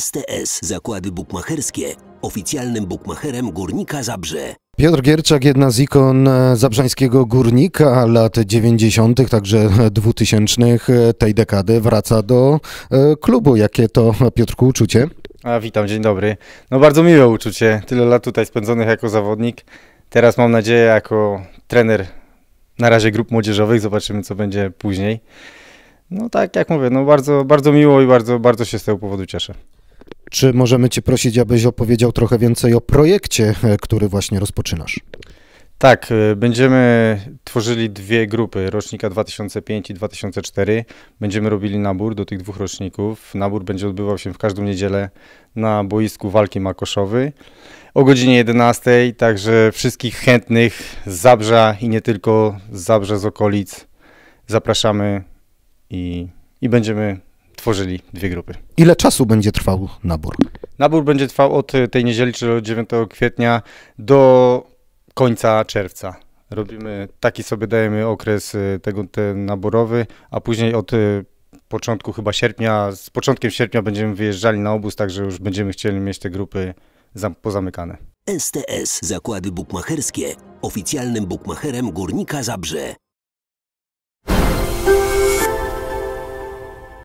STS Zakłady Bukmacherskie, oficjalnym bukmacherem Górnika Zabrze. Piotr Gierczak, jedna z ikon e, zabrzańskiego górnika lat 90., także 2000 e, tej dekady, wraca do e, klubu. Jakie to, Piotrku, uczucie? A, witam, dzień dobry. No bardzo miłe uczucie, tyle lat tutaj spędzonych jako zawodnik. Teraz mam nadzieję jako trener na razie grup młodzieżowych, zobaczymy co będzie później. No tak, jak mówię, no bardzo, bardzo miło i bardzo, bardzo się z tego powodu cieszę. Czy możemy Cię prosić, abyś opowiedział trochę więcej o projekcie, e, który właśnie rozpoczynasz? Tak, e, będziemy tworzyli dwie grupy, rocznika 2005 i 2004. Będziemy robili nabór do tych dwóch roczników. Nabór będzie odbywał się w każdą niedzielę na boisku Walki Makoszowy o godzinie 11, także wszystkich chętnych z Zabrza i nie tylko z Zabrza, z okolic zapraszamy i, i będziemy stworzyli dwie grupy. Ile czasu będzie trwał nabór? Nabór będzie trwał od e, tej niedzieli, czyli od 9 kwietnia do końca czerwca. Robimy taki sobie dajemy okres e, tego ten naborowy, a później od e, początku chyba sierpnia, z początkiem sierpnia będziemy wyjeżdżali na obóz, także już będziemy chcieli mieć te grupy pozamykane. STS Zakłady Bukmacherskie, oficjalnym bukmacherem Górnika Zabrze.